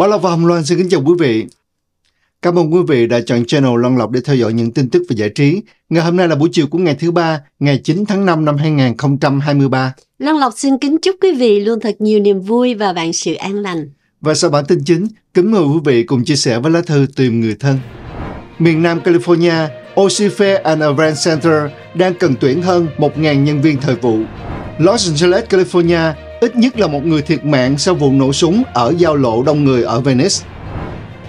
Bảo Lộc và Hồng Loan xin kính chào quý vị. Cảm ơn quý vị đã chọn channel Long Lộc để theo dõi những tin tức và giải trí. Ngày hôm nay là buổi chiều của ngày thứ ba, ngày 9 tháng 5 năm 2023. Long Lộc xin kính chúc quý vị luôn thật nhiều niềm vui và vạn sự an lành. Và sau bản tin chính, kính mời quý vị cùng chia sẻ với lá thư tìm người thân. Miền Nam California, Ocife and Event Center đang cần tuyển hơn 1.000 nhân viên thời vụ. Los Angeles, California Ít nhất là một người thiệt mạng sau vụ nổ súng ở giao lộ đông người ở Venice.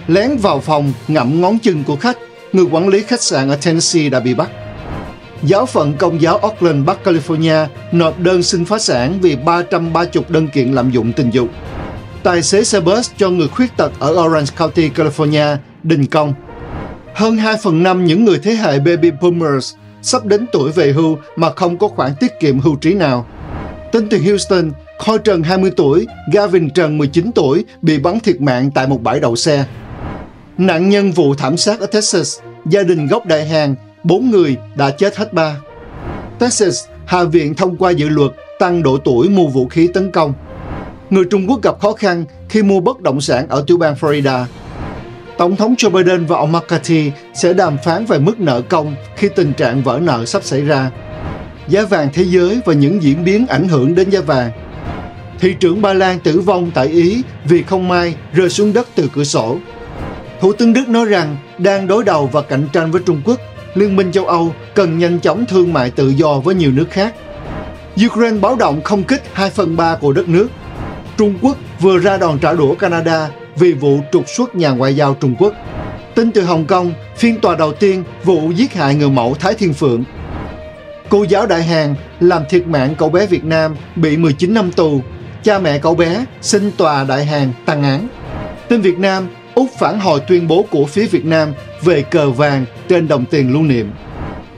Lén vào phòng ngậm ngón chân của khách, người quản lý khách sạn ở Tennessee đã bị bắt. Giáo phận Công giáo Oakland, Bắc California nộp đơn xin phá sản vì 330 đơn kiện lạm dụng tình dục. Tài xế xe bus cho người khuyết tật ở Orange County, California đình công. Hơn 2 phần 5 những người thế hệ baby boomers sắp đến tuổi về hưu mà không có khoản tiết kiệm hưu trí nào. Tính từ Houston, Kho Trần 20 tuổi, Gavin Trần 19 tuổi bị bắn thiệt mạng tại một bãi đậu xe. Nạn nhân vụ thảm sát ở Texas, gia đình gốc đại hàng, 4 người đã chết hết ba. Texas, Hạ viện thông qua dự luật tăng độ tuổi mua vũ khí tấn công. Người Trung Quốc gặp khó khăn khi mua bất động sản ở tiểu bang Florida. Tổng thống Joe Biden và ông McCarthy sẽ đàm phán về mức nợ công khi tình trạng vỡ nợ sắp xảy ra. Giá vàng thế giới và những diễn biến ảnh hưởng đến giá vàng thị trưởng Ba Lan tử vong tại Ý vì không may rơi xuống đất từ cửa sổ. Thủ tướng Đức nói rằng đang đối đầu và cạnh tranh với Trung Quốc, Liên minh châu Âu cần nhanh chóng thương mại tự do với nhiều nước khác. Ukraine báo động không kích 2 phần 3 của đất nước. Trung Quốc vừa ra đòn trả đũa Canada vì vụ trục xuất nhà ngoại giao Trung Quốc. Tin từ Hồng Kông, phiên tòa đầu tiên vụ giết hại người mẫu Thái Thiên Phượng. Cô giáo Đại Hàn làm thiệt mạng cậu bé Việt Nam bị 19 năm tù cha mẹ cậu bé xin tòa đại hàn tăng án. Tin Việt Nam, Úc phản hồi tuyên bố của phía Việt Nam về cờ vàng trên đồng tiền lưu niệm.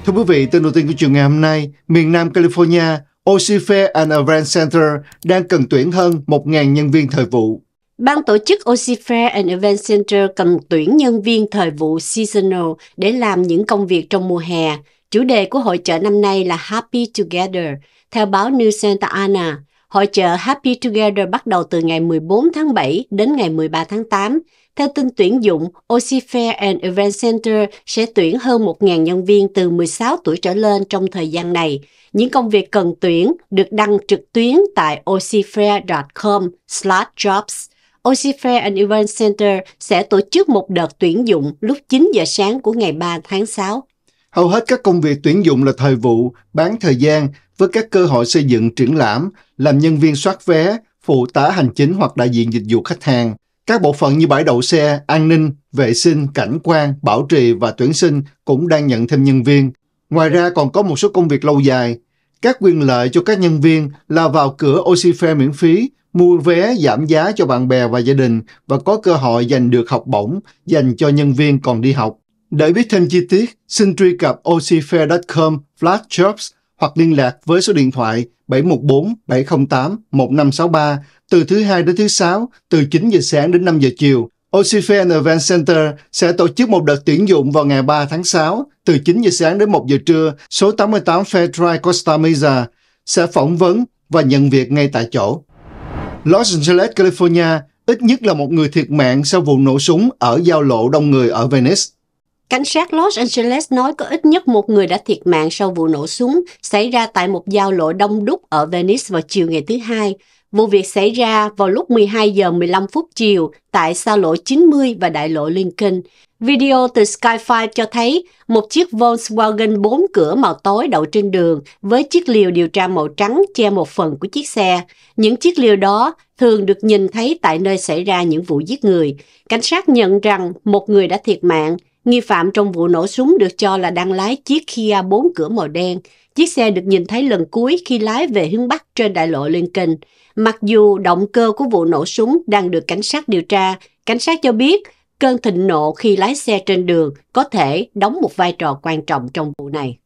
Thưa quý vị, tin đầu tiên của chiều ngày hôm nay, miền Nam California, Ocifair and Event Center đang cần tuyển hơn 1.000 nhân viên thời vụ. Ban tổ chức Ocifair and Event Center cần tuyển nhân viên thời vụ seasonal để làm những công việc trong mùa hè. Chủ đề của hội trợ năm nay là Happy Together, theo báo New Santa Ana. Hội trợ Happy Together bắt đầu từ ngày 14 tháng 7 đến ngày 13 tháng 8. Theo tin tuyển dụng, OC and Event Center sẽ tuyển hơn 1.000 nhân viên từ 16 tuổi trở lên trong thời gian này. Những công việc cần tuyển được đăng trực tuyến tại ocfair.com jobs. OC and Event Center sẽ tổ chức một đợt tuyển dụng lúc 9 giờ sáng của ngày 3 tháng 6. Hầu hết các công việc tuyển dụng là thời vụ, bán thời gian với các cơ hội xây dựng triển lãm, làm nhân viên soát vé, phụ tá hành chính hoặc đại diện dịch vụ khách hàng. Các bộ phận như bãi đậu xe, an ninh, vệ sinh, cảnh quan, bảo trì và tuyển sinh cũng đang nhận thêm nhân viên. Ngoài ra còn có một số công việc lâu dài. Các quyền lợi cho các nhân viên là vào cửa Oxyfair miễn phí, mua vé giảm giá cho bạn bè và gia đình và có cơ hội giành được học bổng dành cho nhân viên còn đi học. Để biết thêm chi tiết, xin truy cập ocfair com flash jobs hoặc liên lạc với số điện thoại 714 708 1563 từ thứ hai đến thứ sáu từ 9 giờ sáng đến 5 giờ chiều. Ocean Event Center sẽ tổ chức một đợt tuyển dụng vào ngày 3 tháng 6 từ 9 giờ sáng đến 1 giờ trưa số 88 Fairtrade Costa Mesa sẽ phỏng vấn và nhận việc ngay tại chỗ. Los Angeles, California, ít nhất là một người thiệt mạng sau vụ nổ súng ở giao lộ đông người ở Venice. Cảnh sát Los Angeles nói có ít nhất một người đã thiệt mạng sau vụ nổ súng xảy ra tại một giao lộ đông đúc ở Venice vào chiều ngày thứ Hai. Vụ việc xảy ra vào lúc 12 giờ 15 phút chiều tại xa lộ 90 và đại lộ Lincoln. Video từ Sky 5 cho thấy một chiếc Volkswagen 4 cửa màu tối đậu trên đường với chiếc liều điều tra màu trắng che một phần của chiếc xe. Những chiếc liều đó thường được nhìn thấy tại nơi xảy ra những vụ giết người. Cảnh sát nhận rằng một người đã thiệt mạng, Nghi phạm trong vụ nổ súng được cho là đang lái chiếc Kia bốn cửa màu đen. Chiếc xe được nhìn thấy lần cuối khi lái về hướng Bắc trên đại lộ Lincoln. Mặc dù động cơ của vụ nổ súng đang được cảnh sát điều tra, cảnh sát cho biết cơn thịnh nộ khi lái xe trên đường có thể đóng một vai trò quan trọng trong vụ này.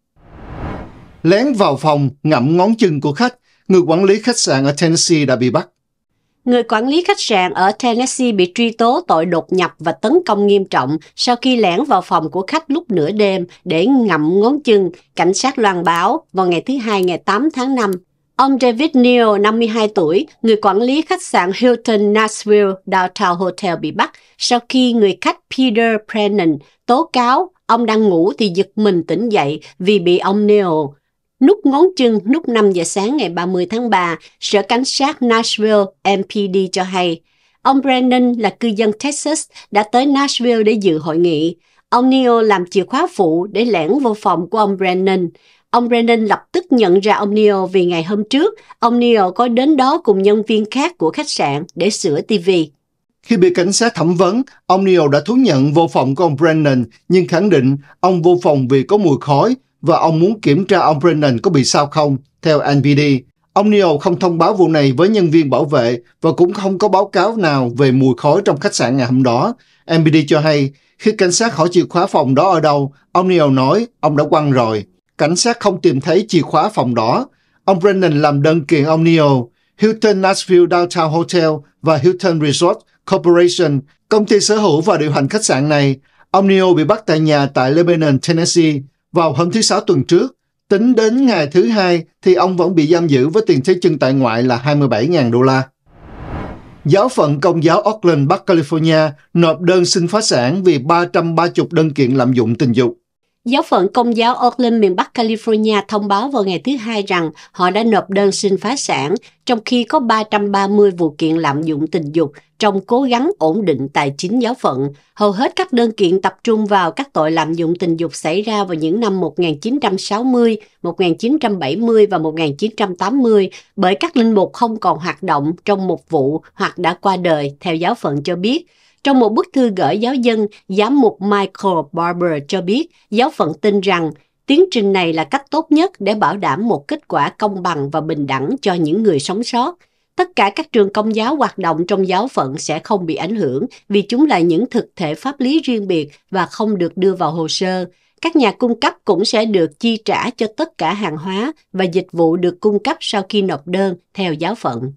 Lén vào phòng, ngậm ngón chân của khách, người quản lý khách sạn ở Tennessee đã bị bắt. Người quản lý khách sạn ở Tennessee bị truy tố tội đột nhập và tấn công nghiêm trọng sau khi lẻn vào phòng của khách lúc nửa đêm để ngậm ngón chân, cảnh sát loan báo vào ngày thứ Hai ngày 8 tháng 5. Ông David Neal, 52 tuổi, người quản lý khách sạn Hilton Nashville Downtown Hotel bị bắt sau khi người khách Peter Brennan tố cáo ông đang ngủ thì giật mình tỉnh dậy vì bị ông Neal Nút ngón chân lúc 5 giờ sáng ngày 30 tháng 3, Sở Cảnh sát Nashville MPD cho hay, ông Brennan là cư dân Texas đã tới Nashville để dự hội nghị. Ông Neil làm chìa khóa phụ để lẻn vô phòng của ông Brennan. Ông Brennan lập tức nhận ra ông Neil vì ngày hôm trước, ông Neil có đến đó cùng nhân viên khác của khách sạn để sửa TV Khi bị cảnh sát thẩm vấn, ông Neil đã thú nhận vô phòng của ông Brennan, nhưng khẳng định ông vô phòng vì có mùi khói và ông muốn kiểm tra ông Brennan có bị sao không, theo NBD. Ông Neil không thông báo vụ này với nhân viên bảo vệ và cũng không có báo cáo nào về mùi khói trong khách sạn ngày hôm đó. NBD cho hay, khi cảnh sát hỏi chìa khóa phòng đó ở đâu, ông Neil nói ông đã quăng rồi. Cảnh sát không tìm thấy chìa khóa phòng đó. Ông Brennan làm đơn kiện ông Neil. Hilton Nashville Downtown Hotel và Hilton Resort Corporation, công ty sở hữu và điều hành khách sạn này. Ông Neil bị bắt tại nhà tại Lebanon, Tennessee vào hôm thứ Sáu tuần trước, tính đến ngày thứ hai thì ông vẫn bị giam giữ với tiền thế chân tại ngoại là 27.000 đô la. Giáo phận Công giáo Auckland, Bắc California nộp đơn xin phá sản vì 330 đơn kiện lạm dụng tình dục. Giáo phận Công giáo Oakland miền Bắc California thông báo vào ngày thứ Hai rằng họ đã nộp đơn xin phá sản, trong khi có 330 vụ kiện lạm dụng tình dục trong cố gắng ổn định tài chính giáo phận. Hầu hết các đơn kiện tập trung vào các tội lạm dụng tình dục xảy ra vào những năm 1960, 1970 và 1980 bởi các linh mục không còn hoạt động trong một vụ hoặc đã qua đời, theo giáo phận cho biết. Trong một bức thư gửi giáo dân, giám mục Michael Barber cho biết giáo phận tin rằng tiến trình này là cách tốt nhất để bảo đảm một kết quả công bằng và bình đẳng cho những người sống sót. Tất cả các trường công giáo hoạt động trong giáo phận sẽ không bị ảnh hưởng vì chúng là những thực thể pháp lý riêng biệt và không được đưa vào hồ sơ các nhà cung cấp cũng sẽ được chi trả cho tất cả hàng hóa và dịch vụ được cung cấp sau khi nộp đơn theo giáo phận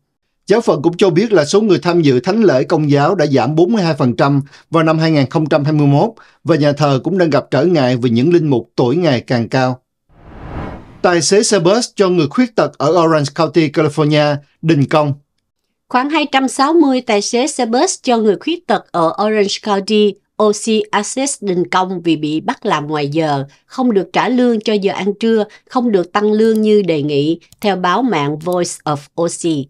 Giáo phận cũng cho biết là số người tham dự thánh lễ công giáo đã giảm 42% vào năm 2021 và nhà thờ cũng đang gặp trở ngại vì những linh mục tuổi ngày càng cao. Tài xế xe bus cho người khuyết tật ở Orange County, California, đình công. Khoảng 260 tài xế xe bus cho người khuyết tật ở Orange County, OC Access đình công vì bị bắt làm ngoài giờ, không được trả lương cho giờ ăn trưa, không được tăng lương như đề nghị, theo báo mạng Voice of OC.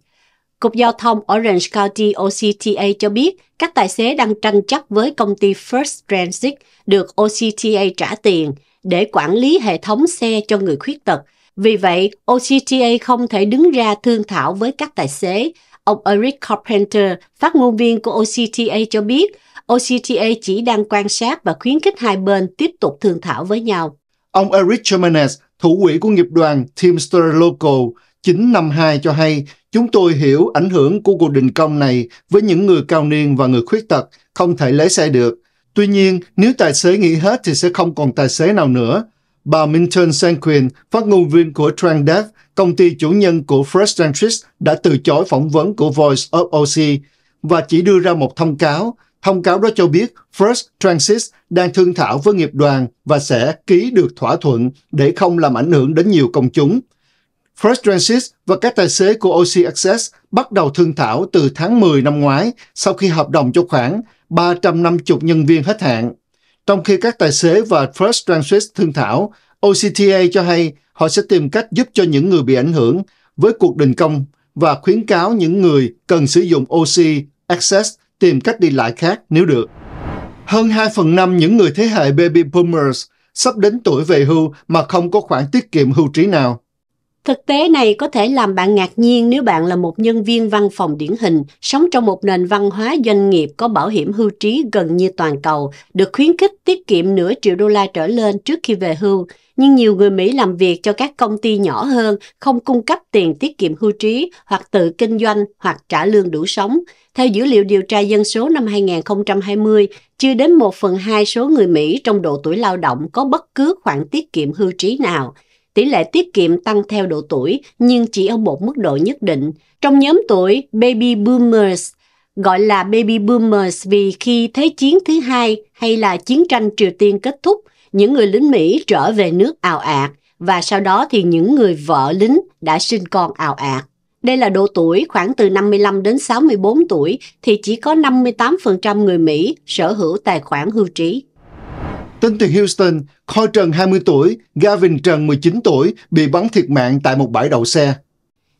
Cục Giao thông Orange County OCTA cho biết các tài xế đang tranh chấp với công ty First Transit được OCTA trả tiền để quản lý hệ thống xe cho người khuyết tật. Vì vậy, OCTA không thể đứng ra thương thảo với các tài xế. Ông Eric Carpenter, phát ngôn viên của OCTA cho biết, OCTA chỉ đang quan sát và khuyến khích hai bên tiếp tục thương thảo với nhau. Ông Eric Jimenez, thủ quỹ của nghiệp đoàn Teamster Local 952 cho hay Chúng tôi hiểu ảnh hưởng của cuộc đình công này với những người cao niên và người khuyết tật không thể lái xe được. Tuy nhiên, nếu tài xế nghỉ hết thì sẽ không còn tài xế nào nữa. Bà Minton Sanquin, phát ngôn viên của Transdev, công ty chủ nhân của First Transit, đã từ chối phỏng vấn của Voice of OC và chỉ đưa ra một thông cáo. Thông cáo đó cho biết First Transit đang thương thảo với nghiệp đoàn và sẽ ký được thỏa thuận để không làm ảnh hưởng đến nhiều công chúng. First Transit và các tài xế của OC Access bắt đầu thương thảo từ tháng 10 năm ngoái sau khi hợp đồng cho khoảng 350 nhân viên hết hạn. Trong khi các tài xế và First Transit thương thảo, OCTA cho hay họ sẽ tìm cách giúp cho những người bị ảnh hưởng với cuộc đình công và khuyến cáo những người cần sử dụng OC Access tìm cách đi lại khác nếu được. Hơn 2 phần 5 những người thế hệ Baby Boomers sắp đến tuổi về hưu mà không có khoản tiết kiệm hưu trí nào. Thực tế này có thể làm bạn ngạc nhiên nếu bạn là một nhân viên văn phòng điển hình, sống trong một nền văn hóa doanh nghiệp có bảo hiểm hưu trí gần như toàn cầu, được khuyến khích tiết kiệm nửa triệu đô la trở lên trước khi về hưu. Nhưng nhiều người Mỹ làm việc cho các công ty nhỏ hơn, không cung cấp tiền tiết kiệm hưu trí hoặc tự kinh doanh hoặc trả lương đủ sống. Theo dữ liệu điều tra dân số năm 2020, chưa đến 1 phần 2 số người Mỹ trong độ tuổi lao động có bất cứ khoản tiết kiệm hưu trí nào – tỷ lệ tiết kiệm tăng theo độ tuổi nhưng chỉ ở một mức độ nhất định. Trong nhóm tuổi Baby Boomers, gọi là Baby Boomers vì khi Thế chiến thứ hai hay là chiến tranh Triều Tiên kết thúc, những người lính Mỹ trở về nước ào ạt và sau đó thì những người vợ lính đã sinh con ào ạt. Đây là độ tuổi khoảng từ 55 đến 64 tuổi thì chỉ có 58% người Mỹ sở hữu tài khoản hưu trí. Tên từ Houston, Coi Trần 20 tuổi, Gavin Trần 19 tuổi bị bắn thiệt mạng tại một bãi đậu xe.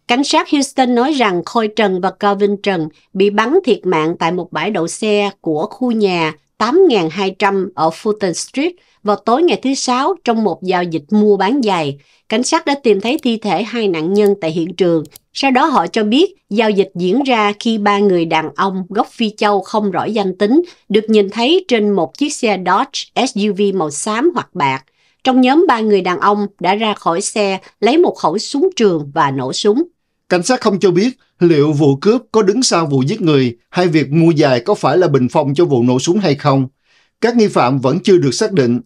Cảnh sát Houston nói rằng Khôi Trần và Calvin Trần bị bắn thiệt mạng tại một bãi đậu xe của khu nhà 8200 ở Fulton Street vào tối ngày thứ Sáu, trong một giao dịch mua bán giày, cảnh sát đã tìm thấy thi thể hai nạn nhân tại hiện trường. Sau đó họ cho biết giao dịch diễn ra khi ba người đàn ông gốc Phi Châu không rõ danh tính được nhìn thấy trên một chiếc xe Dodge SUV màu xám hoặc bạc. Trong nhóm ba người đàn ông đã ra khỏi xe, lấy một khẩu súng trường và nổ súng. Cảnh sát không cho biết liệu vụ cướp có đứng sau vụ giết người hay việc mua dài có phải là bình phong cho vụ nổ súng hay không. Các nghi phạm vẫn chưa được xác định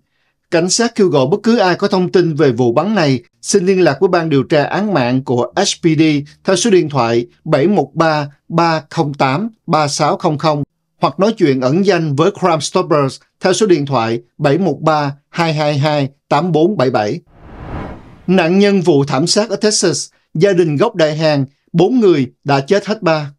Cảnh sát kêu gọi bất cứ ai có thông tin về vụ bắn này xin liên lạc với ban điều tra án mạng của HPD theo số điện thoại 713 308 3600 hoặc nói chuyện ẩn danh với Crime Stoppers theo số điện thoại 713 222 8477. Nạn nhân vụ thảm sát ở Texas, gia đình gốc đại hàng, 4 người đã chết hết ba.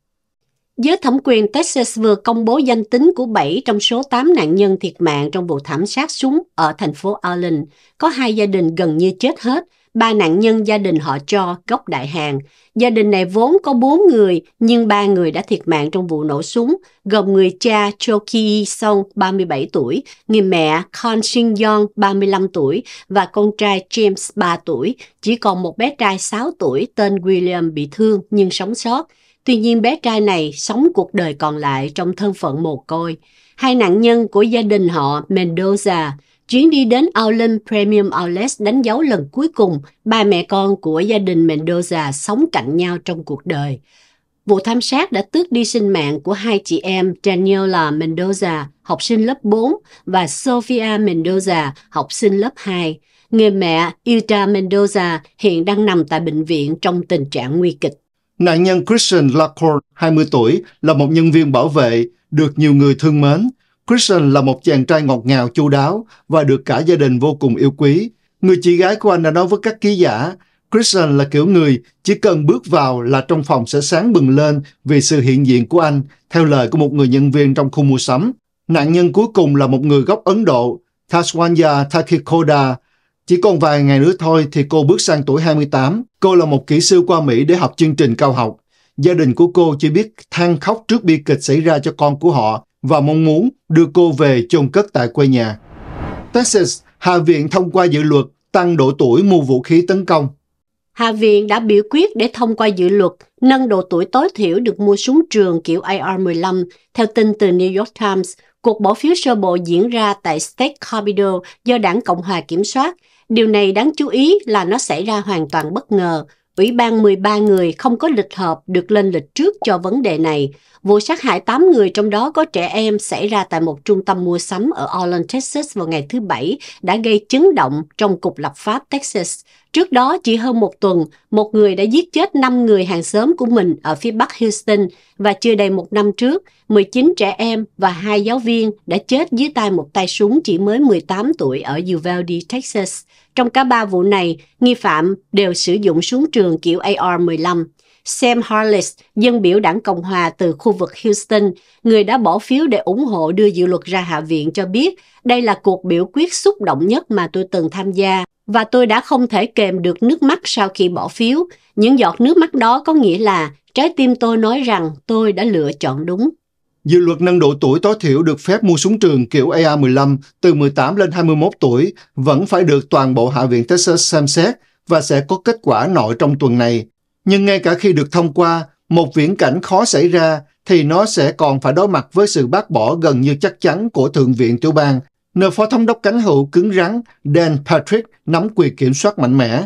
Giới thẩm quyền Texas vừa công bố danh tính của 7 trong số 8 nạn nhân thiệt mạng trong vụ thảm sát súng ở thành phố Allen. Có hai gia đình gần như chết hết, ba nạn nhân gia đình họ Cho, gốc Đại Hàn. Gia đình này vốn có 4 người, nhưng ba người đã thiệt mạng trong vụ nổ súng, gồm người cha Cho Ki Song, 37 tuổi, người mẹ Kon Shin Yong, 35 tuổi, và con trai James, 3 tuổi. Chỉ còn một bé trai 6 tuổi tên William bị thương nhưng sống sót. Tuy nhiên bé trai này sống cuộc đời còn lại trong thân phận mồ côi. Hai nạn nhân của gia đình họ Mendoza chuyến đi đến Outland Premium Outlet đánh dấu lần cuối cùng ba mẹ con của gia đình Mendoza sống cạnh nhau trong cuộc đời. Vụ thảm sát đã tước đi sinh mạng của hai chị em Daniela Mendoza, học sinh lớp 4, và Sofia Mendoza, học sinh lớp 2. Người mẹ Ilda Mendoza hiện đang nằm tại bệnh viện trong tình trạng nguy kịch. Nạn nhân Christian Lacourt, 20 tuổi, là một nhân viên bảo vệ, được nhiều người thương mến. Christian là một chàng trai ngọt ngào chu đáo và được cả gia đình vô cùng yêu quý. Người chị gái của anh đã nói với các ký giả, Christian là kiểu người chỉ cần bước vào là trong phòng sẽ sáng bừng lên vì sự hiện diện của anh, theo lời của một người nhân viên trong khu mua sắm. Nạn nhân cuối cùng là một người gốc Ấn Độ, Taswanya Takikoda, chỉ còn vài ngày nữa thôi thì cô bước sang tuổi 28. Cô là một kỹ sư qua Mỹ để học chương trình cao học. Gia đình của cô chỉ biết than khóc trước bi kịch xảy ra cho con của họ và mong muốn đưa cô về chôn cất tại quê nhà. Texas, Hạ viện thông qua dự luật tăng độ tuổi mua vũ khí tấn công. Hạ viện đã biểu quyết để thông qua dự luật nâng độ tuổi tối thiểu được mua súng trường kiểu AR-15, theo tin từ New York Times. Cuộc bỏ phiếu sơ bộ diễn ra tại State Capitol do đảng Cộng hòa kiểm soát Điều này đáng chú ý là nó xảy ra hoàn toàn bất ngờ. Ủy ban 13 người không có lịch họp được lên lịch trước cho vấn đề này. Vụ sát hại 8 người trong đó có trẻ em xảy ra tại một trung tâm mua sắm ở Orland, Texas vào ngày thứ Bảy đã gây chấn động trong Cục Lập pháp Texas. Trước đó, chỉ hơn một tuần, một người đã giết chết 5 người hàng xóm của mình ở phía bắc Houston và chưa đầy một năm trước, 19 trẻ em và hai giáo viên đã chết dưới tay một tay súng chỉ mới 18 tuổi ở Uvalde, Texas. Trong cả ba vụ này, nghi phạm đều sử dụng súng trường kiểu AR-15. Sam Harless, dân biểu đảng Cộng Hòa từ khu vực Houston, người đã bỏ phiếu để ủng hộ đưa dự luật ra Hạ viện cho biết đây là cuộc biểu quyết xúc động nhất mà tôi từng tham gia và tôi đã không thể kèm được nước mắt sau khi bỏ phiếu. Những giọt nước mắt đó có nghĩa là trái tim tôi nói rằng tôi đã lựa chọn đúng. Dự luật nâng độ tuổi tối thiểu được phép mua súng trường kiểu AR-15 từ 18 lên 21 tuổi vẫn phải được toàn bộ Hạ viện Texas xem xét và sẽ có kết quả nội trong tuần này. Nhưng ngay cả khi được thông qua, một viễn cảnh khó xảy ra thì nó sẽ còn phải đối mặt với sự bác bỏ gần như chắc chắn của Thượng viện tiểu bang, nơi Phó Thống đốc cánh hữu cứng rắn Dan Patrick nắm quyền kiểm soát mạnh mẽ.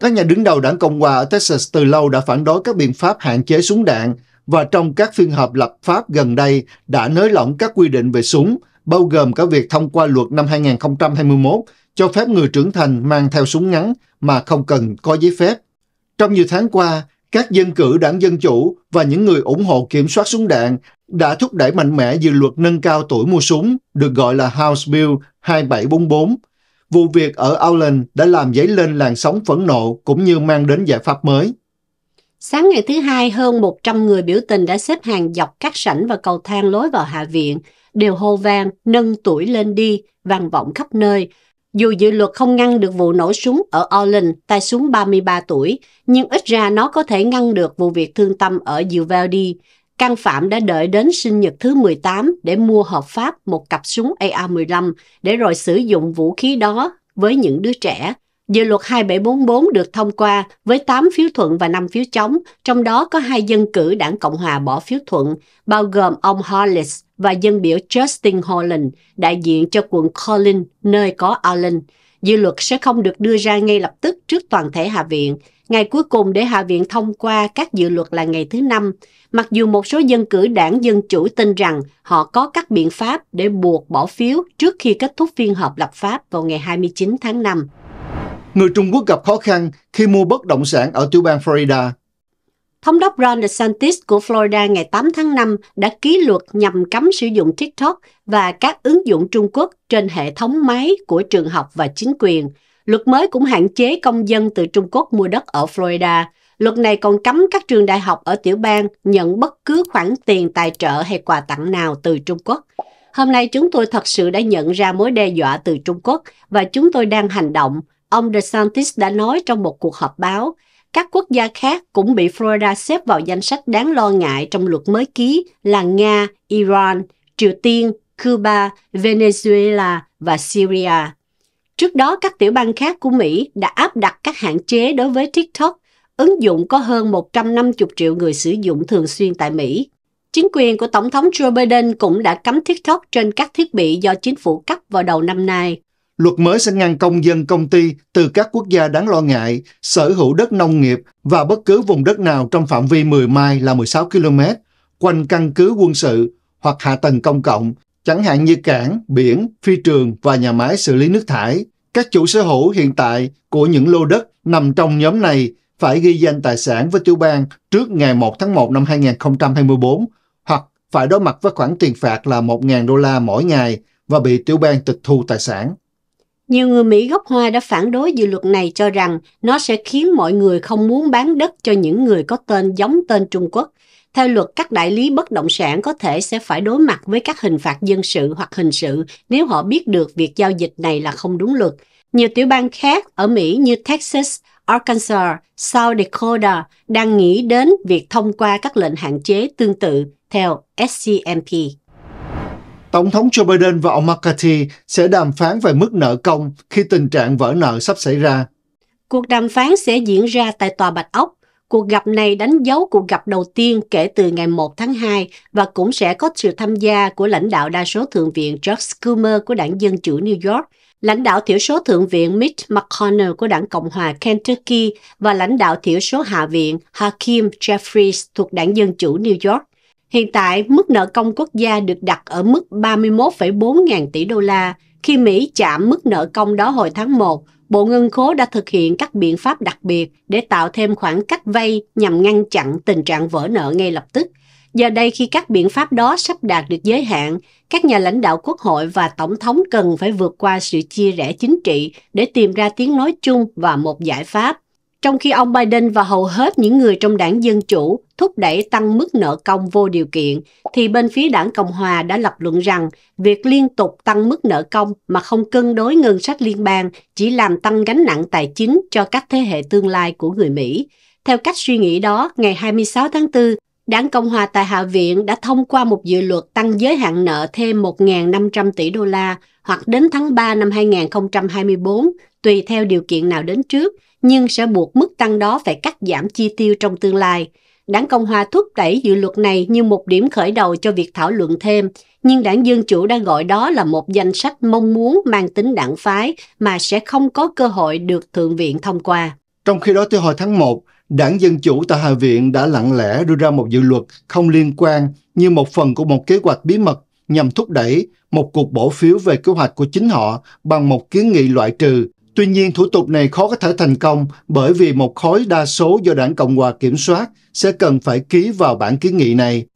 Các nhà đứng đầu đảng Cộng hòa ở Texas từ lâu đã phản đối các biện pháp hạn chế súng đạn và trong các phiên họp lập pháp gần đây đã nới lỏng các quy định về súng, bao gồm cả việc thông qua luật năm 2021 cho phép người trưởng thành mang theo súng ngắn mà không cần có giấy phép. Trong nhiều tháng qua, các dân cử đảng Dân Chủ và những người ủng hộ kiểm soát súng đạn đã thúc đẩy mạnh mẽ dự luật nâng cao tuổi mua súng, được gọi là House Bill 2744. Vụ việc ở Auckland đã làm dấy lên làn sóng phẫn nộ cũng như mang đến giải pháp mới. Sáng ngày thứ hai, hơn 100 người biểu tình đã xếp hàng dọc các sảnh và cầu thang lối vào Hạ viện, đều hô vang nâng tuổi lên đi, vang vọng khắp nơi, dù dự luật không ngăn được vụ nổ súng ở Orlin, tay súng 33 tuổi, nhưng ít ra nó có thể ngăn được vụ việc thương tâm ở Uvalde. Căn phạm đã đợi đến sinh nhật thứ 18 để mua hợp pháp một cặp súng AR-15 để rồi sử dụng vũ khí đó với những đứa trẻ Dự luật 2744 được thông qua với 8 phiếu thuận và 5 phiếu chống, trong đó có hai dân cử đảng Cộng hòa bỏ phiếu thuận, bao gồm ông Hollis và dân biểu Justin Holland, đại diện cho quận Collin, nơi có Allen. Dự luật sẽ không được đưa ra ngay lập tức trước toàn thể Hạ viện. Ngày cuối cùng để Hạ viện thông qua các dự luật là ngày thứ Năm, mặc dù một số dân cử đảng Dân Chủ tin rằng họ có các biện pháp để buộc bỏ phiếu trước khi kết thúc phiên họp lập pháp vào ngày 29 tháng 5 người Trung Quốc gặp khó khăn khi mua bất động sản ở tiểu bang Florida. Thống đốc Ron DeSantis của Florida ngày 8 tháng 5 đã ký luật nhằm cấm sử dụng TikTok và các ứng dụng Trung Quốc trên hệ thống máy của trường học và chính quyền. Luật mới cũng hạn chế công dân từ Trung Quốc mua đất ở Florida. Luật này còn cấm các trường đại học ở tiểu bang nhận bất cứ khoản tiền tài trợ hay quà tặng nào từ Trung Quốc. Hôm nay chúng tôi thật sự đã nhận ra mối đe dọa từ Trung Quốc và chúng tôi đang hành động, Ông DeSantis đã nói trong một cuộc họp báo, các quốc gia khác cũng bị Florida xếp vào danh sách đáng lo ngại trong luật mới ký là Nga, Iran, Triều Tiên, Cuba, Venezuela và Syria. Trước đó, các tiểu bang khác của Mỹ đã áp đặt các hạn chế đối với TikTok, ứng dụng có hơn 150 triệu người sử dụng thường xuyên tại Mỹ. Chính quyền của Tổng thống Joe Biden cũng đã cấm TikTok trên các thiết bị do chính phủ cấp vào đầu năm nay luật mới sẽ ngăn công dân công ty từ các quốc gia đáng lo ngại sở hữu đất nông nghiệp và bất cứ vùng đất nào trong phạm vi 10 mai là 16 km quanh căn cứ quân sự hoặc hạ tầng công cộng, chẳng hạn như cảng, biển, phi trường và nhà máy xử lý nước thải. Các chủ sở hữu hiện tại của những lô đất nằm trong nhóm này phải ghi danh tài sản với tiểu bang trước ngày 1 tháng 1 năm 2024 hoặc phải đối mặt với khoản tiền phạt là 1.000 đô la mỗi ngày và bị tiểu bang tịch thu tài sản. Nhiều người Mỹ gốc Hoa đã phản đối dự luật này cho rằng nó sẽ khiến mọi người không muốn bán đất cho những người có tên giống tên Trung Quốc. Theo luật, các đại lý bất động sản có thể sẽ phải đối mặt với các hình phạt dân sự hoặc hình sự nếu họ biết được việc giao dịch này là không đúng luật. Nhiều tiểu bang khác ở Mỹ như Texas, Arkansas, South Dakota đang nghĩ đến việc thông qua các lệnh hạn chế tương tự theo SCMP. Tổng thống Joe Biden và ông McCarthy sẽ đàm phán về mức nợ công khi tình trạng vỡ nợ sắp xảy ra. Cuộc đàm phán sẽ diễn ra tại Tòa Bạch Ốc. Cuộc gặp này đánh dấu cuộc gặp đầu tiên kể từ ngày 1 tháng 2 và cũng sẽ có sự tham gia của lãnh đạo đa số Thượng viện Chuck Schumer của đảng Dân Chủ New York, lãnh đạo thiểu số Thượng viện Mitch McConnell của đảng Cộng hòa Kentucky và lãnh đạo thiểu số Hạ viện Hakeem Jeffries thuộc đảng Dân Chủ New York. Hiện tại, mức nợ công quốc gia được đặt ở mức 31,4 ngàn tỷ đô la. Khi Mỹ chạm mức nợ công đó hồi tháng 1, Bộ Ngân khố đã thực hiện các biện pháp đặc biệt để tạo thêm khoảng cách vay nhằm ngăn chặn tình trạng vỡ nợ ngay lập tức. Giờ đây khi các biện pháp đó sắp đạt được giới hạn, các nhà lãnh đạo quốc hội và tổng thống cần phải vượt qua sự chia rẽ chính trị để tìm ra tiếng nói chung và một giải pháp trong khi ông Biden và hầu hết những người trong đảng Dân Chủ thúc đẩy tăng mức nợ công vô điều kiện, thì bên phía đảng Cộng Hòa đã lập luận rằng việc liên tục tăng mức nợ công mà không cân đối ngân sách liên bang chỉ làm tăng gánh nặng tài chính cho các thế hệ tương lai của người Mỹ. Theo cách suy nghĩ đó, ngày 26 tháng 4, Đảng Cộng Hòa tại Hạ viện đã thông qua một dự luật tăng giới hạn nợ thêm 1.500 tỷ đô la hoặc đến tháng 3 năm 2024, tùy theo điều kiện nào đến trước – nhưng sẽ buộc mức tăng đó phải cắt giảm chi tiêu trong tương lai. Đảng Cộng Hòa thúc đẩy dự luật này như một điểm khởi đầu cho việc thảo luận thêm, nhưng đảng Dân Chủ đã gọi đó là một danh sách mong muốn mang tính đảng phái mà sẽ không có cơ hội được Thượng viện thông qua. Trong khi đó, từ hồi tháng 1, Đảng Dân Chủ tại Hạ viện đã lặng lẽ đưa ra một dự luật không liên quan như một phần của một kế hoạch bí mật nhằm thúc đẩy một cuộc bỏ phiếu về kế hoạch của chính họ bằng một kiến nghị loại trừ Tuy nhiên, thủ tục này khó có thể thành công bởi vì một khối đa số do đảng Cộng hòa kiểm soát sẽ cần phải ký vào bản kiến nghị này.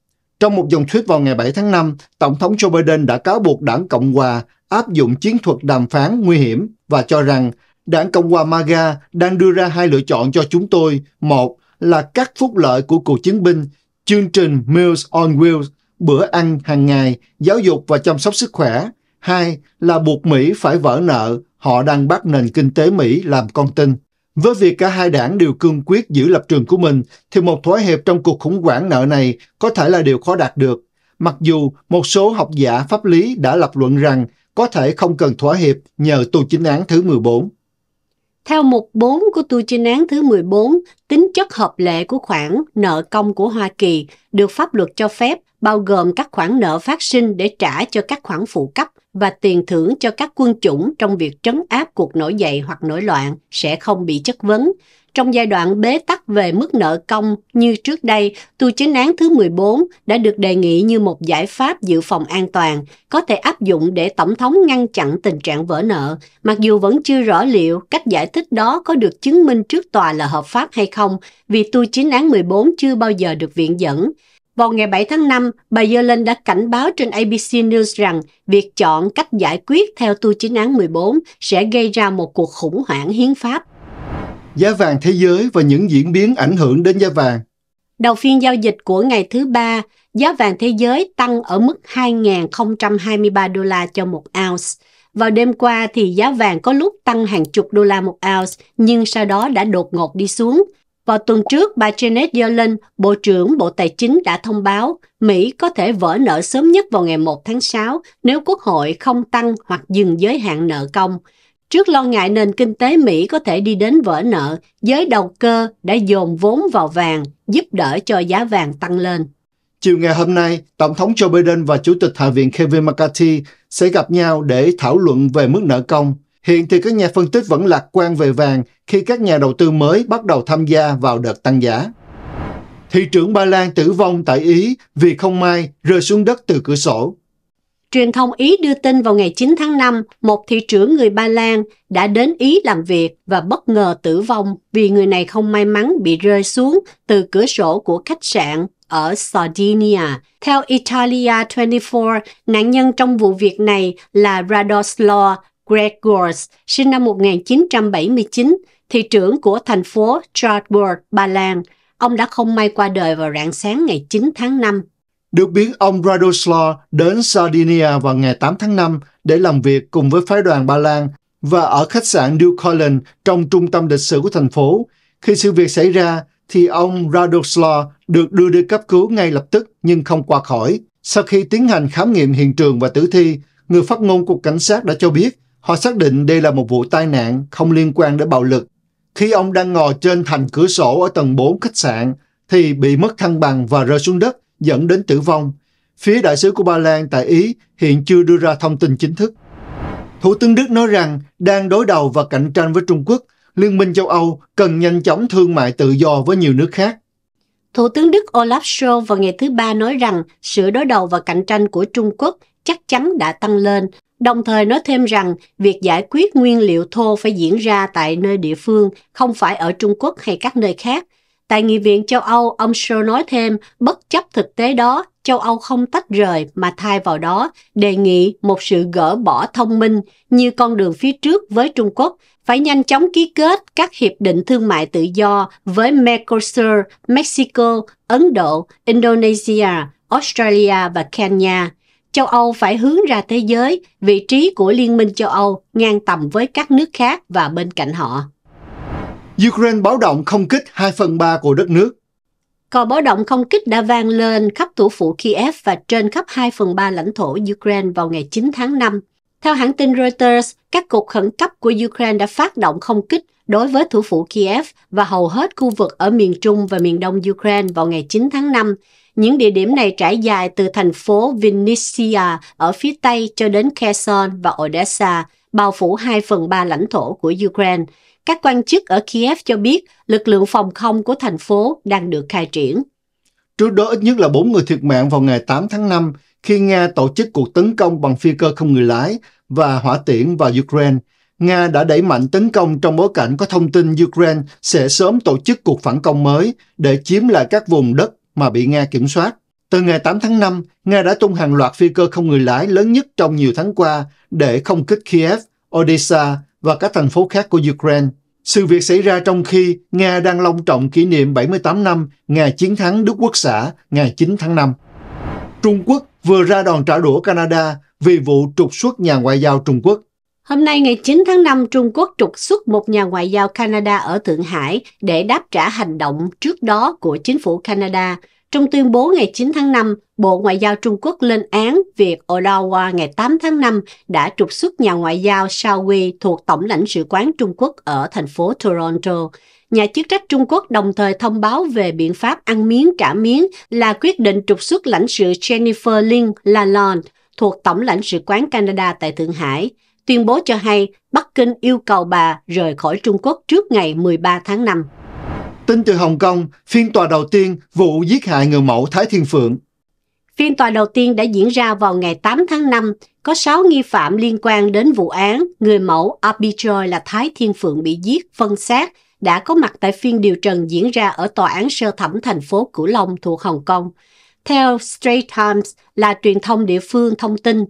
Trong một dòng thuyết vào ngày 7 tháng 5, Tổng thống Joe Biden đã cáo buộc đảng Cộng hòa áp dụng chiến thuật đàm phán nguy hiểm và cho rằng đảng Cộng hòa MAGA đang đưa ra hai lựa chọn cho chúng tôi. Một là cắt phúc lợi của cựu chiến binh, chương trình Meals on Wheels, bữa ăn hàng ngày, giáo dục và chăm sóc sức khỏe – Hai là buộc Mỹ phải vỡ nợ, họ đang bắt nền kinh tế Mỹ làm con tin. Với việc cả hai đảng đều cương quyết giữ lập trường của mình, thì một thỏa hiệp trong cuộc khủng hoảng nợ này có thể là điều khó đạt được. Mặc dù một số học giả pháp lý đã lập luận rằng có thể không cần thỏa hiệp nhờ tu chính án thứ 14. Theo mục 4 của tu chính án thứ 14, tính chất hợp lệ của khoản nợ công của Hoa Kỳ được pháp luật cho phép bao gồm các khoản nợ phát sinh để trả cho các khoản phụ cấp và tiền thưởng cho các quân chủng trong việc trấn áp cuộc nổi dậy hoặc nổi loạn sẽ không bị chất vấn. Trong giai đoạn bế tắc về mức nợ công như trước đây, tu chính án thứ 14 đã được đề nghị như một giải pháp dự phòng an toàn, có thể áp dụng để Tổng thống ngăn chặn tình trạng vỡ nợ, mặc dù vẫn chưa rõ liệu cách giải thích đó có được chứng minh trước tòa là hợp pháp hay không, vì tu chính án 14 chưa bao giờ được viện dẫn. Vào ngày 7 tháng 5, bà Yellen đã cảnh báo trên ABC News rằng việc chọn cách giải quyết theo tu chính án 14 sẽ gây ra một cuộc khủng hoảng hiến pháp. Giá vàng thế giới và những diễn biến ảnh hưởng đến giá vàng Đầu phiên giao dịch của ngày thứ ba, giá vàng thế giới tăng ở mức 2.023 đô la cho một ounce. Vào đêm qua thì giá vàng có lúc tăng hàng chục đô la một ounce, nhưng sau đó đã đột ngột đi xuống. Vào tuần trước, bà Janet Yellen, Bộ trưởng Bộ Tài chính đã thông báo Mỹ có thể vỡ nợ sớm nhất vào ngày 1 tháng 6 nếu Quốc hội không tăng hoặc dừng giới hạn nợ công. Trước lo ngại nền kinh tế Mỹ có thể đi đến vỡ nợ, giới đầu cơ đã dồn vốn vào vàng, giúp đỡ cho giá vàng tăng lên. Chiều ngày hôm nay, Tổng thống Joe Biden và Chủ tịch Hạ viện Kevin McCarthy sẽ gặp nhau để thảo luận về mức nợ công – Hiện thì các nhà phân tích vẫn lạc quan về vàng khi các nhà đầu tư mới bắt đầu tham gia vào đợt tăng giá. Thị trưởng Ba Lan tử vong tại Ý vì không may rơi xuống đất từ cửa sổ. Truyền thông Ý đưa tin vào ngày 9 tháng 5, một thị trưởng người Ba Lan đã đến Ý làm việc và bất ngờ tử vong vì người này không may mắn bị rơi xuống từ cửa sổ của khách sạn ở Sardinia. Theo Italia 24, nạn nhân trong vụ việc này là Radoslaw Greg Gors, sinh năm 1979, thị trưởng của thành phố Chartworth, Ba Lan. Ông đã không may qua đời vào rạng sáng ngày 9 tháng 5. Được biết, ông Radoslaw đến Sardinia vào ngày 8 tháng 5 để làm việc cùng với phái đoàn Ba Lan và ở khách sạn New Collins trong trung tâm lịch sử của thành phố. Khi sự việc xảy ra, thì ông Radoslaw được đưa đi cấp cứu ngay lập tức nhưng không qua khỏi. Sau khi tiến hành khám nghiệm hiện trường và tử thi, người phát ngôn của cảnh sát đã cho biết Họ xác định đây là một vụ tai nạn không liên quan đến bạo lực. Khi ông đang ngồi trên thành cửa sổ ở tầng 4 khách sạn thì bị mất thăng bằng và rơi xuống đất dẫn đến tử vong. Phía đại sứ của Ba Lan tại Ý hiện chưa đưa ra thông tin chính thức. Thủ tướng Đức nói rằng đang đối đầu và cạnh tranh với Trung Quốc, Liên minh châu Âu cần nhanh chóng thương mại tự do với nhiều nước khác. Thủ tướng Đức Olaf Scholz vào ngày thứ Ba nói rằng sự đối đầu và cạnh tranh của Trung Quốc chắc chắn đã tăng lên Đồng thời nói thêm rằng việc giải quyết nguyên liệu thô phải diễn ra tại nơi địa phương, không phải ở Trung Quốc hay các nơi khác. Tại Nghị viện châu Âu, ông Shaw nói thêm, bất chấp thực tế đó, châu Âu không tách rời mà thay vào đó đề nghị một sự gỡ bỏ thông minh như con đường phía trước với Trung Quốc phải nhanh chóng ký kết các hiệp định thương mại tự do với Mercosur, Mexico, Ấn Độ, Indonesia, Australia và Kenya – châu Âu phải hướng ra thế giới, vị trí của Liên minh châu Âu ngang tầm với các nước khác và bên cạnh họ. Ukraine báo động không kích 2 phần 3 của đất nước. Cò báo động không kích đã vang lên khắp thủ phủ Kiev và trên khắp 2 phần 3 lãnh thổ Ukraine vào ngày 9 tháng 5. Theo hãng tin Reuters, các cuộc khẩn cấp của Ukraine đã phát động không kích đối với thủ phủ Kiev và hầu hết khu vực ở miền Trung và miền Đông Ukraine vào ngày 9 tháng 5, những địa điểm này trải dài từ thành phố Vinnytsia ở phía Tây cho đến Kherson và Odessa, bao phủ 2 phần 3 lãnh thổ của Ukraine. Các quan chức ở Kiev cho biết lực lượng phòng không của thành phố đang được khai triển. Trước đó ít nhất là 4 người thiệt mạng vào ngày 8 tháng 5 khi Nga tổ chức cuộc tấn công bằng phi cơ không người lái và hỏa tiễn vào Ukraine. Nga đã đẩy mạnh tấn công trong bối cảnh có thông tin Ukraine sẽ sớm tổ chức cuộc phản công mới để chiếm lại các vùng đất mà bị Nga kiểm soát. Từ ngày 8 tháng 5, Nga đã tung hàng loạt phi cơ không người lái lớn nhất trong nhiều tháng qua để không kích Kiev, Odessa và các thành phố khác của Ukraine. Sự việc xảy ra trong khi Nga đang long trọng kỷ niệm 78 năm ngày chiến thắng Đức Quốc xã ngày 9 tháng 5. Trung Quốc vừa ra đòn trả đũa Canada vì vụ trục xuất nhà ngoại giao Trung Quốc. Hôm nay ngày 9 tháng 5, Trung Quốc trục xuất một nhà ngoại giao Canada ở Thượng Hải để đáp trả hành động trước đó của chính phủ Canada. Trong tuyên bố ngày 9 tháng 5, Bộ Ngoại giao Trung Quốc lên án việc Ottawa ngày 8 tháng 5 đã trục xuất nhà ngoại giao Shao Wei thuộc Tổng lãnh sự quán Trung Quốc ở thành phố Toronto. Nhà chức trách Trung Quốc đồng thời thông báo về biện pháp ăn miếng trả miếng là quyết định trục xuất lãnh sự Jennifer Lynn Lalonde thuộc Tổng lãnh sự quán Canada tại Thượng Hải tuyên bố cho hay Bắc Kinh yêu cầu bà rời khỏi Trung Quốc trước ngày 13 tháng 5. Tin từ Hồng Kông, phiên tòa đầu tiên vụ giết hại người mẫu Thái Thiên Phượng. Phiên tòa đầu tiên đã diễn ra vào ngày 8 tháng 5, có 6 nghi phạm liên quan đến vụ án người mẫu Arbitroy là Thái Thiên Phượng bị giết, phân xác đã có mặt tại phiên điều trần diễn ra ở tòa án sơ thẩm thành phố Cửu Long thuộc Hồng Kông. Theo Strait Times là truyền thông địa phương thông tin,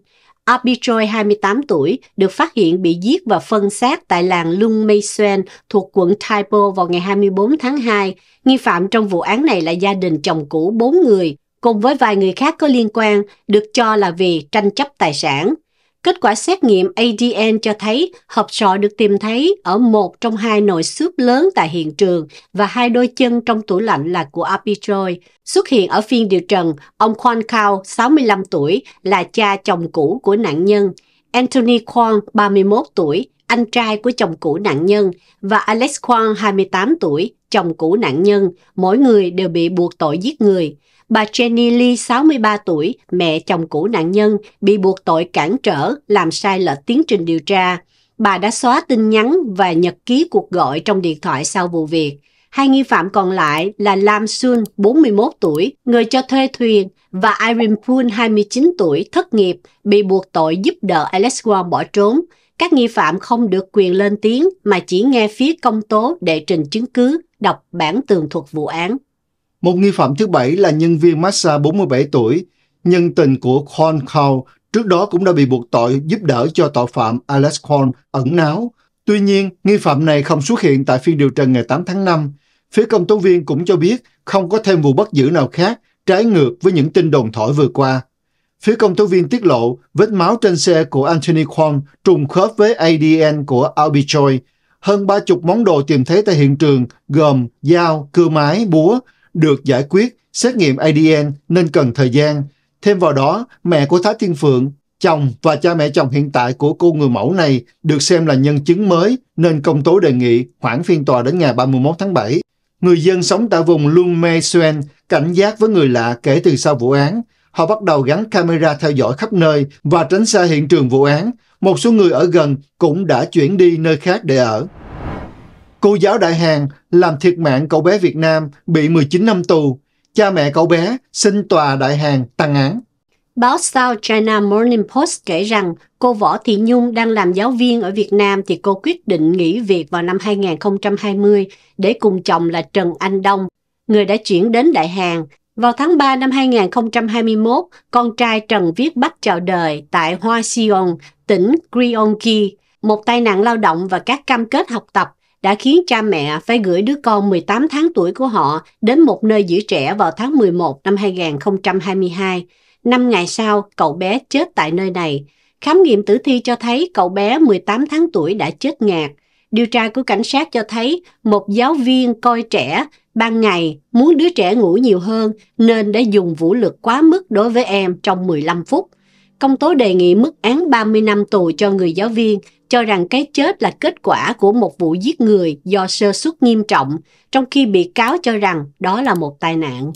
Arbitroy 28 tuổi được phát hiện bị giết và phân xác tại làng Lung Mei Xuan thuộc quận Taipo vào ngày 24 tháng 2. Nghi phạm trong vụ án này là gia đình chồng cũ 4 người, cùng với vài người khác có liên quan, được cho là vì tranh chấp tài sản. Kết quả xét nghiệm ADN cho thấy hộp sọ được tìm thấy ở một trong hai nồi xước lớn tại hiện trường và hai đôi chân trong tủ lạnh là của Apitroy. Xuất hiện ở phiên điều trần, ông Kwon Kao, 65 tuổi, là cha chồng cũ của nạn nhân, Anthony Kwon, 31 tuổi, anh trai của chồng cũ nạn nhân, và Alex Kwon, 28 tuổi, chồng cũ nạn nhân, mỗi người đều bị buộc tội giết người bà Jenny Lee 63 tuổi, mẹ chồng cũ nạn nhân, bị buộc tội cản trở, làm sai lệch tiến trình điều tra. Bà đã xóa tin nhắn và nhật ký cuộc gọi trong điện thoại sau vụ việc. Hai nghi phạm còn lại là Lam Sun, 41 tuổi, người cho thuê thuyền, và Irene Poon, 29 tuổi, thất nghiệp, bị buộc tội giúp đỡ Alex Wong bỏ trốn. Các nghi phạm không được quyền lên tiếng mà chỉ nghe phía công tố đệ trình chứng cứ, đọc bản tường thuật vụ án. Một nghi phạm thứ bảy là nhân viên massage 47 tuổi, nhân tình của Kwon Kao, trước đó cũng đã bị buộc tội giúp đỡ cho tội phạm Alex Kwon ẩn náu. Tuy nhiên, nghi phạm này không xuất hiện tại phiên điều trần ngày 8 tháng 5. Phía công tố viên cũng cho biết không có thêm vụ bắt giữ nào khác, trái ngược với những tin đồn thổi vừa qua. Phía công tố viên tiết lộ vết máu trên xe của Anthony Kwon trùng khớp với ADN của Albie Choi. Hơn ba chục món đồ tìm thấy tại hiện trường gồm dao, cưa máy, búa được giải quyết xét nghiệm ADN nên cần thời gian. Thêm vào đó, mẹ của Thái Thiên Phượng, chồng và cha mẹ chồng hiện tại của cô người mẫu này được xem là nhân chứng mới nên công tố đề nghị hoãn phiên tòa đến ngày 31 tháng 7. Người dân sống tại vùng Lumesuen cảnh giác với người lạ kể từ sau vụ án. Họ bắt đầu gắn camera theo dõi khắp nơi và tránh xa hiện trường vụ án. Một số người ở gần cũng đã chuyển đi nơi khác để ở. Cô giáo Đại hàng làm thiệt mạng cậu bé Việt Nam bị 19 năm tù. Cha mẹ cậu bé xin tòa Đại hàng tăng án. Báo South China Morning Post kể rằng cô Võ Thị Nhung đang làm giáo viên ở Việt Nam thì cô quyết định nghỉ việc vào năm 2020 để cùng chồng là Trần Anh Đông, người đã chuyển đến Đại hàng Vào tháng 3 năm 2021, con trai Trần Viết bắt chào đời tại Hoa Sion, tỉnh Gyeonggi. Một tai nạn lao động và các cam kết học tập đã khiến cha mẹ phải gửi đứa con 18 tháng tuổi của họ đến một nơi giữ trẻ vào tháng 11 năm 2022. Năm ngày sau, cậu bé chết tại nơi này. Khám nghiệm tử thi cho thấy cậu bé 18 tháng tuổi đã chết ngạt. Điều tra của cảnh sát cho thấy một giáo viên coi trẻ ban ngày muốn đứa trẻ ngủ nhiều hơn nên đã dùng vũ lực quá mức đối với em trong 15 phút. Công tố đề nghị mức án 30 năm tù cho người giáo viên, cho rằng cái chết là kết quả của một vụ giết người do sơ suất nghiêm trọng, trong khi bị cáo cho rằng đó là một tai nạn.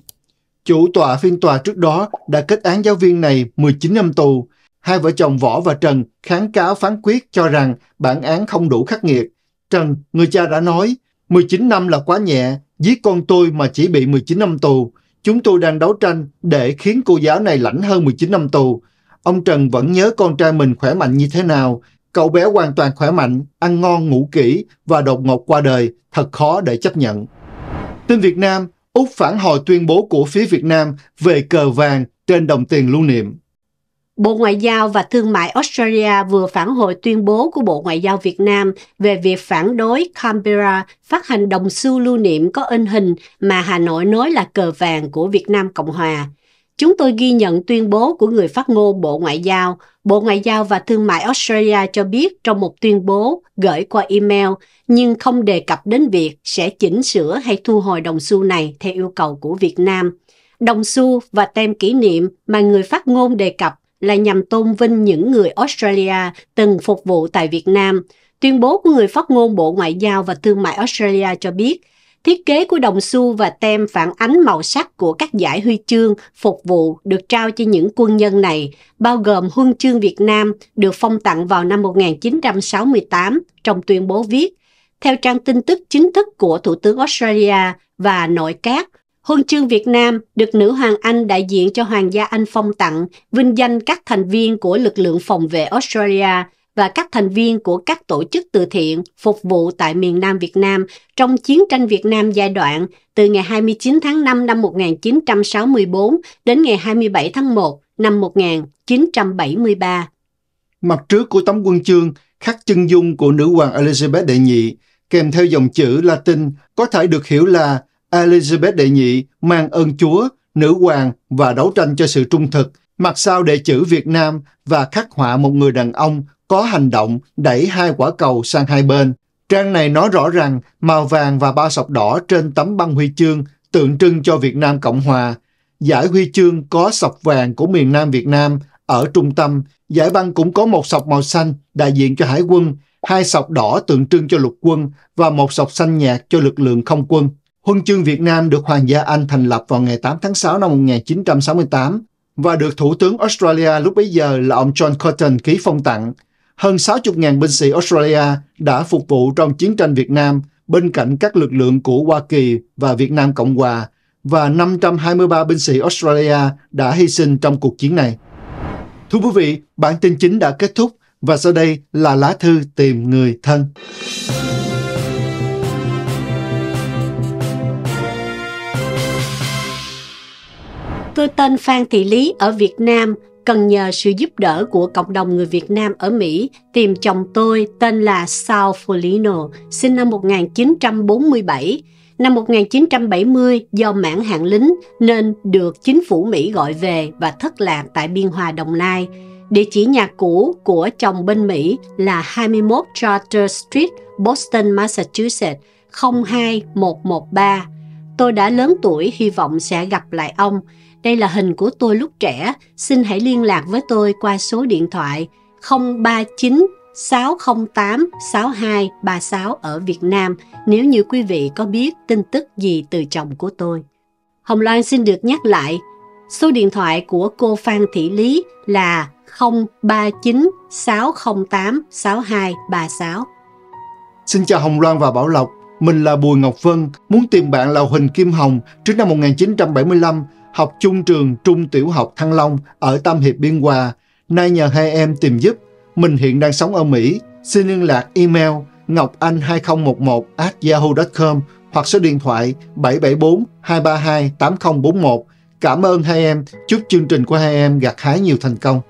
Chủ tọa phiên tòa trước đó đã kết án giáo viên này 19 năm tù. Hai vợ chồng Võ và Trần kháng cáo phán quyết cho rằng bản án không đủ khắc nghiệt. Trần, người cha đã nói, 19 năm là quá nhẹ, giết con tôi mà chỉ bị 19 năm tù. Chúng tôi đang đấu tranh để khiến cô giáo này lãnh hơn 19 năm tù. Ông Trần vẫn nhớ con trai mình khỏe mạnh như thế nào. Cậu bé hoàn toàn khỏe mạnh, ăn ngon ngủ kỹ và đột ngột qua đời, thật khó để chấp nhận. Tin Việt Nam, Úc phản hồi tuyên bố của phía Việt Nam về cờ vàng trên đồng tiền lưu niệm. Bộ Ngoại giao và Thương mại Australia vừa phản hồi tuyên bố của Bộ Ngoại giao Việt Nam về việc phản đối Canberra phát hành đồng xu lưu niệm có in hình mà Hà Nội nói là cờ vàng của Việt Nam Cộng Hòa. Chúng tôi ghi nhận tuyên bố của người phát ngôn Bộ Ngoại giao. Bộ Ngoại giao và Thương mại Australia cho biết trong một tuyên bố gửi qua email nhưng không đề cập đến việc sẽ chỉnh sửa hay thu hồi đồng xu này theo yêu cầu của Việt Nam. Đồng xu và tem kỷ niệm mà người phát ngôn đề cập là nhằm tôn vinh những người Australia từng phục vụ tại Việt Nam. Tuyên bố của người phát ngôn Bộ Ngoại giao và Thương mại Australia cho biết Thiết kế của đồng xu và tem phản ánh màu sắc của các giải huy chương phục vụ được trao cho những quân nhân này, bao gồm huân chương Việt Nam được phong tặng vào năm 1968 trong tuyên bố viết. Theo trang tin tức chính thức của Thủ tướng Australia và nội các, huân chương Việt Nam được nữ hoàng Anh đại diện cho Hoàng gia Anh phong tặng, vinh danh các thành viên của lực lượng phòng vệ Australia – và các thành viên của các tổ chức từ thiện phục vụ tại miền Nam Việt Nam trong chiến tranh Việt Nam giai đoạn từ ngày 29 tháng 5 năm 1964 đến ngày 27 tháng 1 năm 1973. Mặt trước của tấm quân chương khắc chân dung của nữ hoàng Elizabeth đệ nhị kèm theo dòng chữ Latin có thể được hiểu là Elizabeth đệ nhị mang ơn Chúa, nữ hoàng và đấu tranh cho sự trung thực, mặt sau đệ chữ Việt Nam và khắc họa một người đàn ông có hành động đẩy hai quả cầu sang hai bên. Trang này nói rõ rằng màu vàng và ba sọc đỏ trên tấm băng huy chương tượng trưng cho Việt Nam Cộng Hòa. Giải huy chương có sọc vàng của miền Nam Việt Nam ở trung tâm. Giải băng cũng có một sọc màu xanh đại diện cho hải quân, hai sọc đỏ tượng trưng cho lục quân và một sọc xanh nhạt cho lực lượng không quân. Huân chương Việt Nam được Hoàng gia Anh thành lập vào ngày 8 tháng 6 năm 1968 và được Thủ tướng Australia lúc bấy giờ là ông John Curtin ký phong tặng – hơn 60.000 binh sĩ Australia đã phục vụ trong chiến tranh Việt Nam bên cạnh các lực lượng của Hoa Kỳ và Việt Nam Cộng Hòa và 523 binh sĩ Australia đã hy sinh trong cuộc chiến này. Thưa quý vị, bản tin chính đã kết thúc và sau đây là lá thư tìm người thân. Tôi tên Phan Thị Lý ở Việt Nam cần nhờ sự giúp đỡ của cộng đồng người Việt Nam ở Mỹ tìm chồng tôi tên là Sal Folino, sinh năm 1947. Năm 1970, do mãn hạng lính nên được chính phủ Mỹ gọi về và thất lạc tại Biên Hòa, Đồng Nai. Địa chỉ nhà cũ của chồng bên Mỹ là 21 Charter Street, Boston, Massachusetts 02113. Tôi đã lớn tuổi hy vọng sẽ gặp lại ông đây là hình của tôi lúc trẻ, xin hãy liên lạc với tôi qua số điện thoại 039 608 6236 ở Việt Nam nếu như quý vị có biết tin tức gì từ chồng của tôi. Hồng Loan xin được nhắc lại, số điện thoại của cô Phan Thị Lý là 039 608 6236. Xin chào Hồng Loan và Bảo Lộc, mình là Bùi Ngọc Vân, muốn tìm bạn là Huỳnh Kim Hồng, trước năm 1975 học chung trường Trung Tiểu học Thăng Long ở Tam Hiệp Biên Hòa. Nay nhờ hai em tìm giúp, mình hiện đang sống ở Mỹ. Xin liên lạc email ngocanh2011 yahoo.com hoặc số điện thoại 774 232 8041. Cảm ơn hai em, chúc chương trình của hai em gặt hái nhiều thành công.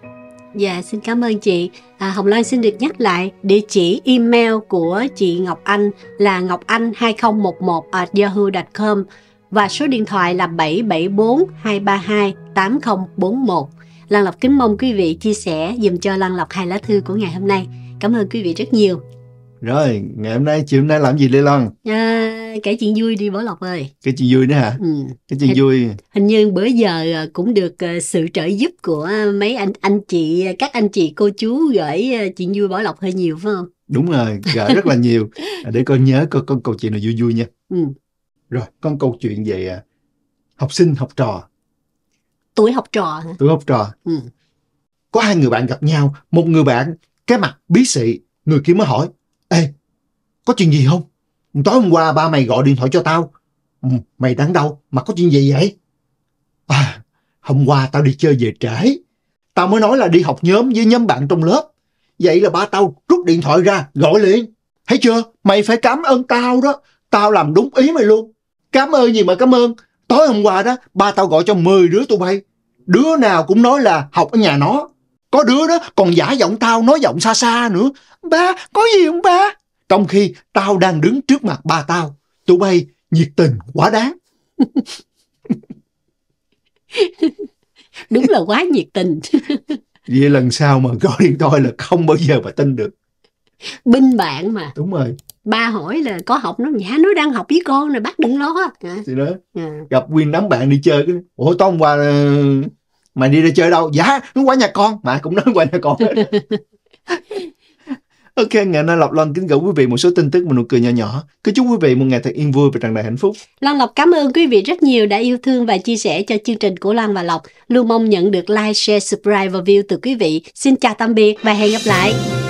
Dạ, xin cảm ơn chị. À, Hồng Loan xin được nhắc lại địa chỉ email của chị Ngọc Anh là ngocannh2011 yahoo.com và số điện thoại là 774 232 8041. Lan Lộc kính mong quý vị chia sẻ dùm cho Lan Lộc hai lá thư của ngày hôm nay. Cảm ơn quý vị rất nhiều. Rồi, ngày hôm nay, chiều hôm nay làm gì Lê Loan? À, kể chuyện vui đi Bảo Lộc ơi. cái chuyện vui nữa hả? Ừ. Kể chuyện hình, vui. Hình như bữa giờ à, cũng được à, sự trợ giúp của mấy anh anh chị, các anh chị cô chú gửi à, chuyện vui Bảo Lộc hơi nhiều phải không? Đúng rồi, gửi rất là nhiều. Để con nhớ con, con câu chuyện nào vui vui nha. Ừ. Rồi, con câu chuyện về à, học sinh, học trò. Tuổi học trò hả? Tuổi học trò. Ừ. Có hai người bạn gặp nhau, một người bạn cái mặt bí xị, người kia mới hỏi, Ê, có chuyện gì không? Tối hôm qua ba mày gọi điện thoại cho tao. Ừ, mày đang đâu? Mà có chuyện gì vậy? À, hôm qua tao đi chơi về trễ. Tao mới nói là đi học nhóm với nhóm bạn trong lớp. Vậy là ba tao rút điện thoại ra, gọi liền. Thấy chưa? Mày phải cảm ơn tao đó. Tao làm đúng ý mày luôn. Cảm ơn gì mà cảm ơn. Tối hôm qua đó, ba tao gọi cho 10 đứa tụi bay. Đứa nào cũng nói là học ở nhà nó. Có đứa đó còn giả giọng tao nói giọng xa xa nữa. Ba, có gì không ba? Trong khi tao đang đứng trước mặt ba tao. Tụi bay nhiệt tình quá đáng. Đúng là quá nhiệt tình. Vậy lần sau mà gọi điện thoại là không bao giờ mà tin được. Binh bạn mà. Đúng rồi ba hỏi là có học nó nhã nó đang học với con rồi bác đừng lo à. thì đó à. gặp nguyên đám bạn đi chơi cái ủa tối hôm qua mày đi ra chơi đâu dạ nó qua nhà con mà cũng nói qua nhà con Ok, ngày nay Lộc Loan kính gửi quý vị một số tin tức và nụ cười nhỏ nhỏ. Cứ chúc quý vị một ngày thật yên vui và tràn đầy hạnh phúc. Lan Lộc cảm ơn quý vị rất nhiều đã yêu thương và chia sẻ cho chương trình của Lan và Lộc. Luôn mong nhận được like, share, subscribe và view từ quý vị. Xin chào tạm biệt và hẹn gặp lại.